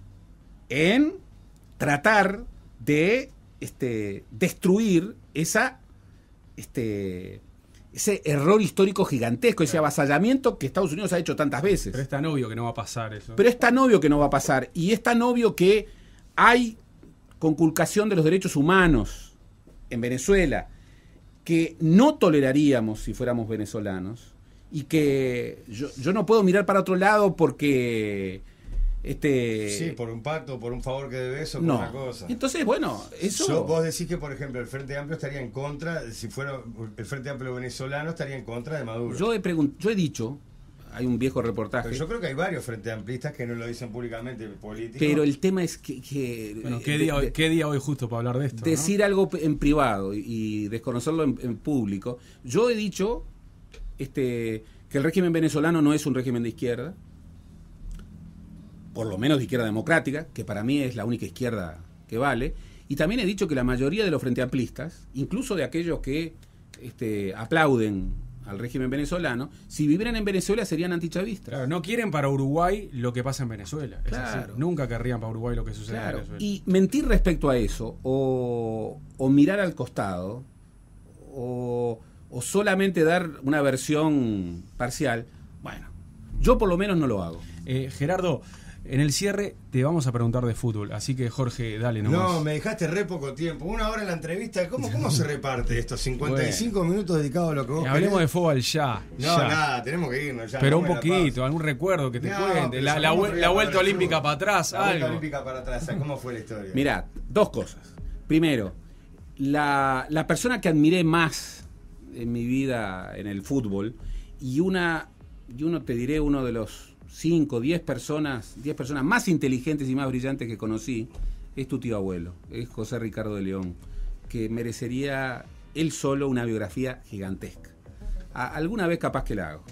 en tratar de este, destruir esa, este, ese error histórico gigantesco, ese avasallamiento que Estados Unidos ha hecho tantas veces. Pero es tan obvio que no va a pasar eso. Pero es tan obvio que no va a pasar. Y es tan obvio que hay conculcación de los derechos humanos en Venezuela, que no toleraríamos si fuéramos venezolanos. Y que yo no puedo mirar para otro lado porque este... Sí, por un pacto, por un favor que debes o por no. una cosa. Entonces, bueno, eso. vos decís que, por ejemplo, el Frente Amplio estaría en contra, si fuera el Frente Amplio venezolano, estaría en contra de Maduro. Yo he, yo he dicho, hay un viejo reportaje. yo creo que hay varios Frente Amplistas que no lo dicen públicamente, políticos. Pero el tema es que. ¿qué día, hoy, justo para hablar de esto? Decir algo en privado y desconocerlo en, en público. Yo he dicho este, que el régimen venezolano no es un régimen de izquierda por lo menos de izquierda democrática, que para mí es la única izquierda que vale, y también he dicho que la mayoría de los frenteamplistas, incluso de aquellos que este, aplauden al régimen venezolano, si vivieran en Venezuela serían antichavistas. Claro, no quieren para Uruguay lo que pasa en Venezuela. Es Nunca querrían para Uruguay lo que sucede en Venezuela. Y mentir respecto a eso, o, mirar al costado, o, solamente dar una versión parcial, bueno, yo por lo menos no lo hago. Eh, Gerardo, en el cierre te vamos a preguntar de fútbol, así que Jorge, dale nomás. No, me dejaste re poco tiempo. Una hora en la entrevista, ¿cómo, cómo se reparte esto? 55 minutos dedicados a lo que vos eh, Hablemos de fútbol ya. No, nada, tenemos que irnos ya. Pero un poquito, algún recuerdo que te cuente. La, vuelta olímpica para atrás, la vuelta olímpica para atrás, ¿cómo fue la historia? Mirá, dos cosas. Primero, la, la persona que admiré más en mi vida en el fútbol y una, yo no te diré uno de los cinco, diez personas, 10 personas más inteligentes y más brillantes que conocí, es tu tío abuelo, es José Ricardo de León, que merecería él solo una biografía gigantesca. alguna vez capaz que la hago.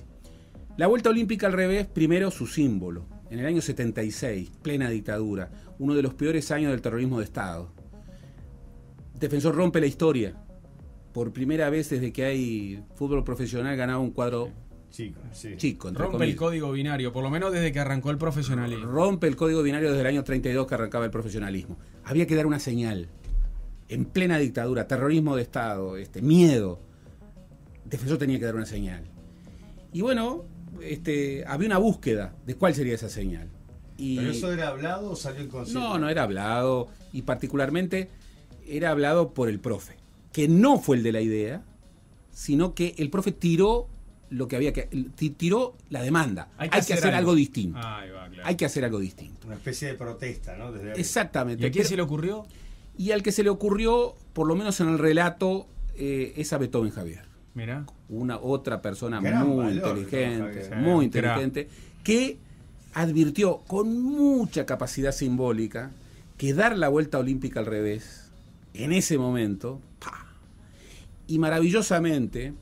La vuelta olímpica al revés, primero su símbolo. En el año 76, plena dictadura, uno de los peores años del terrorismo de Estado. Defensor rompe la historia. Por primera vez desde que hay fútbol profesional ganaba un cuadro Chico, sí. Rompe el código binario, por lo menos desde que arrancó el profesionalismo. Rompe el código binario desde el año 32 que arrancaba el profesionalismo. Había que dar una señal. En plena dictadura, terrorismo de Estado, este, miedo. Defensor tenía que dar una señal. Y bueno, este, había una búsqueda de cuál sería esa señal. Y, eso era hablado o salió consejo? No, no era hablado. Y particularmente era hablado por el profe, que no fue el de la idea, sino que el profe tiró lo que había que tiró la demanda. Hay que, hacer, algo, distinto. Hay que hacer algo distinto. Una especie de protesta, ¿no? Exactamente. ¿Y se le ocurrió? Y al que se le ocurrió, por lo menos en el relato, eh, es a Beethoven Javier. Mira. Una otra persona muy inteligente, muy inteligente, que advirtió con mucha capacidad simbólica que dar la vuelta olímpica al revés, en ese momento, y maravillosamente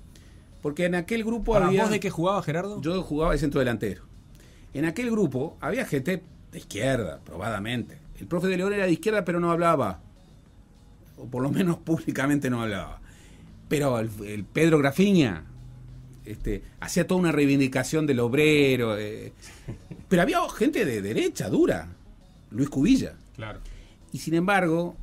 porque en aquel grupo había... había. ¿Vos de qué jugaba Gerardo? Yo jugaba de centro delantero. En aquel grupo había gente de izquierda, probadamente. El profe de León era de izquierda, pero no hablaba. O por lo menos públicamente no hablaba. Pero el, Pedro Grafiña este, hacía toda una reivindicación del obrero. Eh. Pero había gente de derecha, dura. Luis Cubilla. Claro. Y sin embargo,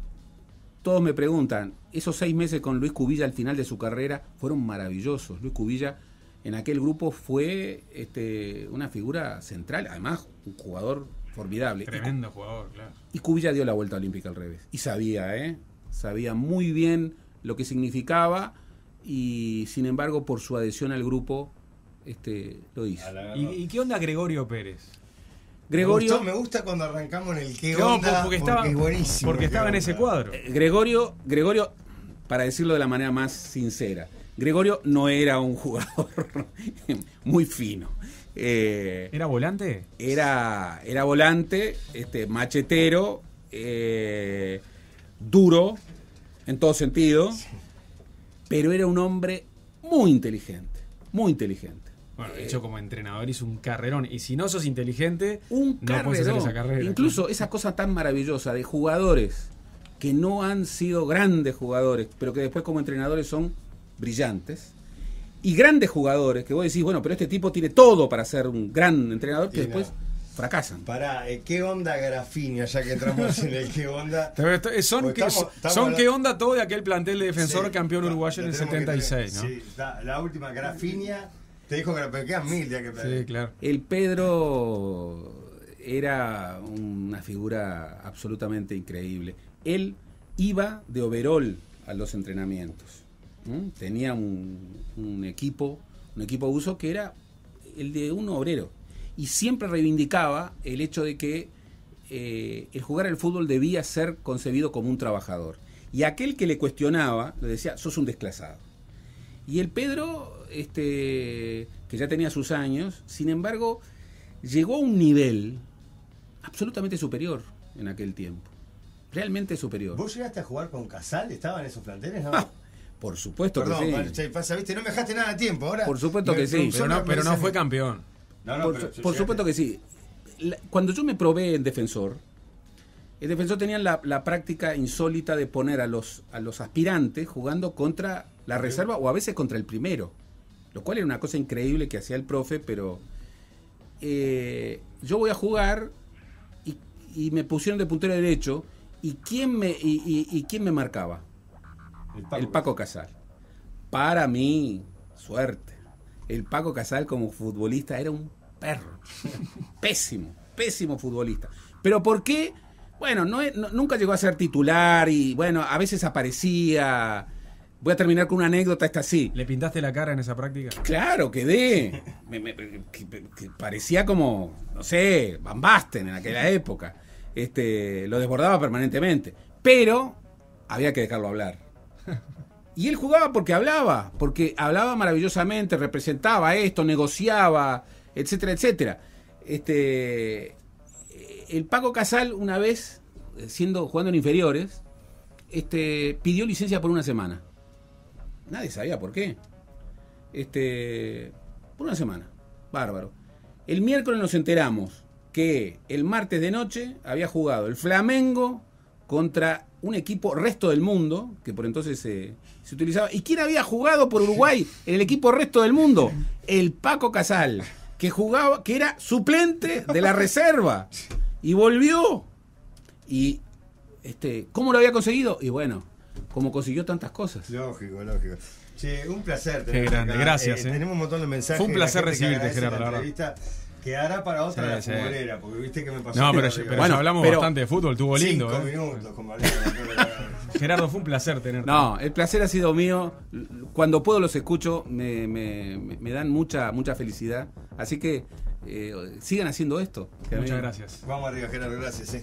todos me preguntan, esos seis meses con Luis Cubilla al final de su carrera fueron maravillosos. Luis Cubilla en aquel grupo fue este, una figura central, además un jugador formidable. Tremendo jugador, claro. Y Cubilla dio la vuelta olímpica al revés. Y sabía, ¿eh? Sabía muy bien lo que significaba y sin embargo por su adhesión al grupo este, lo hizo. ¿Y, ¿Y, qué onda Gregorio Pérez? Gregorio. Me, gusta cuando arrancamos en el que no, porque estaba, buenísimo. Porque estaba en ese cuadro. Eh, Gregorio, Gregorio, para decirlo de la manera más sincera, Gregorio no era un jugador muy fino. Eh, ¿Era volante? Era, era volante, este, machetero, eh, duro, en todo sentido, pero era un hombre muy inteligente, muy inteligente. Bueno, de eh, hecho, como entrenador es un carrerón. Y si no sos inteligente, un no puedes hacer esa carrera. Incluso esa cosa tan maravillosa de jugadores que no han sido grandes jugadores, pero que después como entrenadores son brillantes. Y grandes jugadores que vos decís, bueno, pero este tipo tiene todo para ser un gran entrenador, que después fracasan. Pará, eh, ¿qué onda Grafinia? Ya que entramos en el qué onda. Eh, son qué onda todo de aquel plantel de defensor campeón uruguayo en el 76, ¿no? Sí, la, última Grafinia te dijo que lo quedan mil ya que Sí, claro. El Pedro era una figura absolutamente increíble. Él iba de overol a los entrenamientos. Tenía un, equipo, un equipo de uso que era el de un obrero. Y siempre reivindicaba el hecho de que eh, el jugar al fútbol debía ser concebido como un trabajador. Y aquel que le cuestionaba le decía, sos un desclasado. Y el Pedro este, que ya tenía sus años, sin embargo, llegó a un nivel absolutamente superior en aquel tiempo. Realmente superior. ¿Vos llegaste a jugar con Casal? ¿Estaban esos planteles? No? por supuesto que sí. Perdón, no me dejaste nada a tiempo ahora. Por supuesto que sí. Pero no, fue campeón. por, supuesto que sí. cuando yo me probé en defensor, el defensor tenía la, la, práctica insólita de poner a los, a los aspirantes jugando contra la reserva o a veces contra el primero lo cual era una cosa increíble que hacía el profe, pero eh, yo voy a jugar y, me pusieron de puntero derecho y quién me, y, quién me marcaba. El Paco, Casal. Para mí, suerte. El Paco Casal como futbolista era un perro. pésimo, pésimo futbolista. Pero ¿por qué? Bueno, nunca llegó a ser titular y bueno, a veces aparecía Voy a terminar con una anécdota, esta así. ¿Le pintaste la cara en esa práctica? Claro, quedé. parecía como, no sé, Bambasten en aquella época. Este, lo desbordaba permanentemente. Pero había que dejarlo hablar. Y él jugaba porque hablaba, porque hablaba maravillosamente, representaba esto, negociaba, etcétera, etcétera. Este, el Paco Casal, una vez, siendo jugando en inferiores, este, pidió licencia por una semana nadie sabía por qué. Este, por una semana, bárbaro. El miércoles nos enteramos que el martes de noche había jugado el Flamengo contra un equipo resto del mundo, que por entonces se, eh, se utilizaba. ¿Y quién había jugado por Uruguay en el equipo resto del mundo? El Paco Casal, que jugaba, que era suplente de la reserva. Y volvió. Y este, ¿cómo lo había conseguido? Y bueno, como consiguió tantas cosas. Lógico, lógico. Che, un placer Qué grande, gracias. Eh, eh. Tenemos un montón de mensajes. Fue un placer recibirte, Gerardo, la verdad. Quedará para otra la porque viste que me pasó. No, pero, bueno, hablamos bastante de fútbol, estuvo lindo. ¿eh? Gerardo, fue un placer tenerte. No, el placer ha sido mío. Cuando puedo los escucho, me, dan mucha, mucha felicidad. Así que sigan haciendo esto. Muchas gracias. Vamos arriba, Gerardo, gracias.